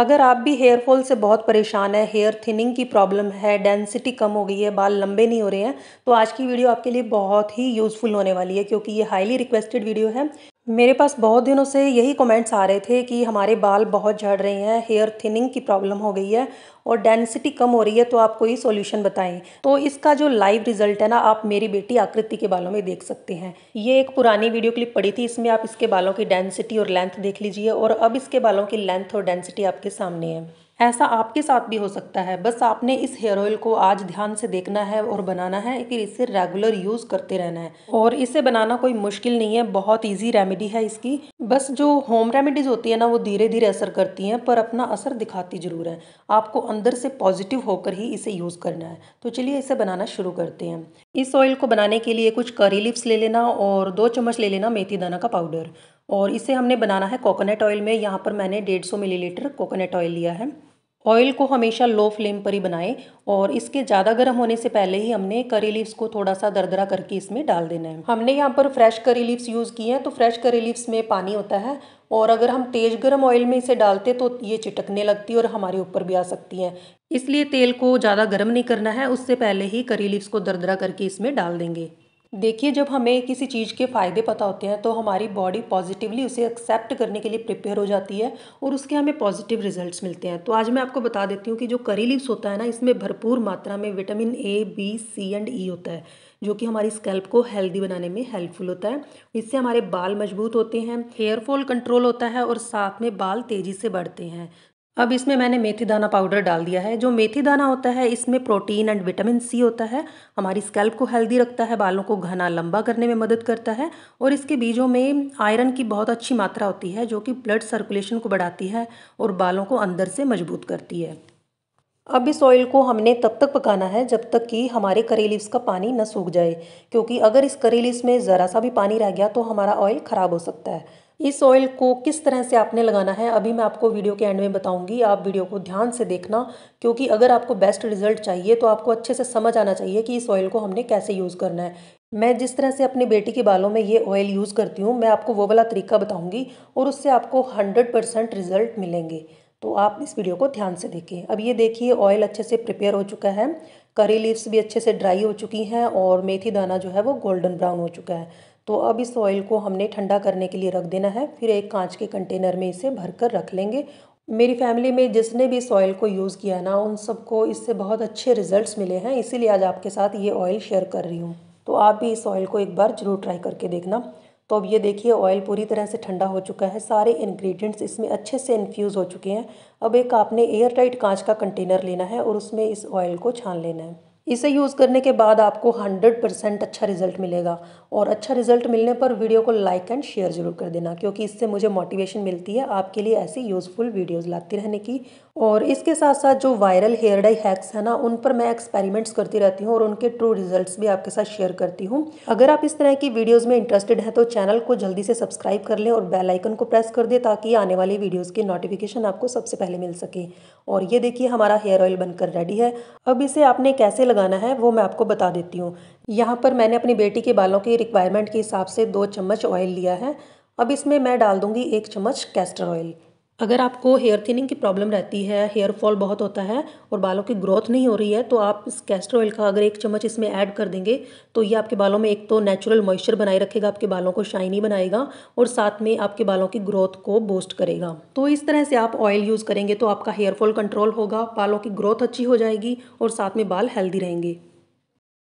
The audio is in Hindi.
अगर आप भी हेयर फॉल से बहुत परेशान है हेयर थिनिंग की प्रॉब्लम है डेंसिटी कम हो गई है बाल लंबे नहीं हो रहे हैं तो आज की वीडियो आपके लिए बहुत ही यूज़फुल होने वाली है क्योंकि ये हाईली रिक्वेस्टेड वीडियो है मेरे पास बहुत दिनों से यही कमेंट्स आ रहे थे कि हमारे बाल बहुत झड़ रहे हैं हेयर थिनिंग की प्रॉब्लम हो गई है और डेंसिटी कम हो रही है तो आप कोई सोल्यूशन बताएं तो इसका जो लाइव रिजल्ट है ना आप मेरी बेटी आकृति के बालों में देख सकते हैं ये एक पुरानी वीडियो क्लिप पड़ी थी इसमें आप इसके बालों की डेंसिटी और लेंथ देख लीजिए और अब इसके बालों की लेंथ और डेंसिटी आपके सामने है ऐसा आपके साथ भी हो सकता है बस आपने इस हेयर ऑयल को आज ध्यान से देखना है और बनाना है फिर इसे रेगुलर यूज़ करते रहना है और इसे बनाना कोई मुश्किल नहीं है बहुत इजी रेमेडी है इसकी बस जो होम रेमेडीज़ होती है ना वो धीरे धीरे असर करती हैं पर अपना असर दिखाती ज़रूर है आपको अंदर अंदर से पॉजिटिव होकर ही इसे यूज़ करना है तो चलिए इसे बनाना शुरू करते हैं इस ऑयल को बनाने के लिए कुछ करी लिप्स ले लेना और दो चम्मच ले लेना मेथी दाना का पाउडर और इसे हमने बनाना है कोकोनट ऑयल में यहाँ पर मैंने डेढ़ सौ मिलीलीटर कोकोनट ऑयल लिया है ऑयल को हमेशा लो फ्लेम पर ही बनाएं और इसके ज़्यादा गर्म होने से पहले ही हमने करी लीव्स को थोड़ा सा दरदरा करके इसमें डाल देना है हमने यहाँ पर फ्रेश करी लीव्स यूज़ किए हैं तो फ्रेश करी लीव्स में पानी होता है और अगर हम तेज़ गर्म ऑयल में इसे डालते तो ये चिटकने लगती है और हमारे ऊपर भी आ सकती हैं इसलिए तेल को ज़्यादा गर्म नहीं करना है उससे पहले ही करी लीव्स को दरदरा करके इसमें डाल देंगे देखिए जब हमें किसी चीज़ के फ़ायदे पता होते हैं तो हमारी बॉडी पॉजिटिवली उसे एक्सेप्ट करने के लिए प्रिपेयर हो जाती है और उसके हमें पॉजिटिव रिजल्ट्स मिलते हैं तो आज मैं आपको बता देती हूँ कि जो करी लीव्स होता है ना इसमें भरपूर मात्रा में vitamin A B C and E होता है जो कि हमारी स्कैल्प को हेल्दी बनाने में हेल्पफुल होता है इससे हमारे बाल मजबूत होते हैं हेयरफॉल कंट्रोल होता है और साथ में बाल तेज़ी से बढ़ते हैं अब इसमें मैंने मेथी दाना पाउडर डाल दिया है जो मेथी दाना होता है इसमें प्रोटीन एंड विटामिन सी होता है हमारी स्कैल्प को हेल्दी रखता है बालों को घना लंबा करने में मदद करता है और इसके बीजों में आयरन की बहुत अच्छी मात्रा होती है जो कि ब्लड सर्कुलेशन को बढ़ाती है और बालों को अंदर से मजबूत करती है अब इस ऑयल को हमने तब तक पकाना है जब तक कि हमारे करी लीव्स का पानी न सूख जाए क्योंकि अगर इस करी लीव्स में ज़रा सा भी पानी रह गया तो हमारा ऑयल ख़राब हो सकता है इस ऑयल को किस तरह से आपने लगाना है अभी मैं आपको वीडियो के एंड में बताऊंगी आप वीडियो को ध्यान से देखना क्योंकि अगर आपको बेस्ट रिजल्ट चाहिए तो आपको अच्छे से समझ आना चाहिए कि इस ऑयल को हमने कैसे यूज़ करना है मैं जिस तरह से अपनी बेटी के बालों में ये ऑयल यूज़ करती हूँ मैं आपको वो वाला तरीका बताऊँगी और उससे आपको हंड्रेड परसेंट रिज़ल्ट मिलेंगे तो आप इस वीडियो को ध्यान से देखें अब ये देखिए ऑयल अच्छे से प्रिपेयर हो चुका है करी लीव्स भी अच्छे से ड्राई हो चुकी हैं और मेथी दाना जो है वो गोल्डन ब्राउन हो चुका है तो अब इस ऑयल को हमने ठंडा करने के लिए रख देना है फिर एक कांच के कंटेनर में इसे भर कर रख लेंगे मेरी फैमिली में जिसने भी इस ऑयल को यूज़ किया ना उन सबको इससे बहुत अच्छे रिजल्ट्स मिले हैं इसीलिए आज आपके साथ ये ऑयल शेयर कर रही हूँ तो आप भी इस ऑयल को एक बार ज़रूर ट्राई करके देखना तो अब ये देखिए ऑयल पूरी तरह से ठंडा हो चुका है सारे इन्ग्रीडियंट्स इसमें अच्छे से इन्फ्यूज़ हो चुके हैं अब एक आपने एयर टाइट कांच का कंटेनर लेना है और उसमें इस ऑयल को छान लेना है इसे यूज़ करने के बाद आपको 100 परसेंट अच्छा रिजल्ट मिलेगा और अच्छा रिजल्ट मिलने पर वीडियो को लाइक एंड शेयर ज़रूर कर देना क्योंकि इससे मुझे मोटिवेशन मिलती है आपके लिए ऐसी यूज़फुल वीडियोज़ लाती रहने की और इसके साथ साथ जो वायरल हेयर डाई हैक्स है ना उन पर मैं एक्सपेरिमेंट्स करती रहती हूँ और उनके ट्रू रिजल्ट्स भी आपके साथ शेयर करती हूँ अगर आप इस तरह की वीडियोस में इंटरेस्टेड हैं तो चैनल को जल्दी से सब्सक्राइब कर लें और बेल आइकन को प्रेस कर दें ताकि आने वाली वीडियोस की नोटिफिकेशन आपको सबसे पहले मिल सके और ये देखिए हमारा हेयर ऑयल बनकर रेडी है अब इसे आपने कैसे लगाना है वो मैं आपको बता देती हूँ यहाँ पर मैंने अपनी बेटी के बालों की रिक्वायरमेंट के हिसाब से दो चम्मच ऑयल लिया है अब इसमें मैं डाल दूँगी एक चम्मच कैस्टर ऑयल अगर आपको हेयर थिनिंग की प्रॉब्लम रहती है हेयर फॉल बहुत होता है और बालों की ग्रोथ नहीं हो रही है तो आप इस कैस्टर ऑयल का अगर एक चम्मच इसमें ऐड कर देंगे तो ये आपके बालों में एक तो नेचुरल मॉइस्चर बनाए रखेगा आपके बालों को शाइनी बनाएगा और साथ में आपके बालों की ग्रोथ को बूस्ट करेगा तो इस तरह से आप ऑयल यूज़ करेंगे तो आपका हेयरफॉल कंट्रोल होगा बालों की ग्रोथ अच्छी हो जाएगी और साथ में बाल हेल्दी रहेंगे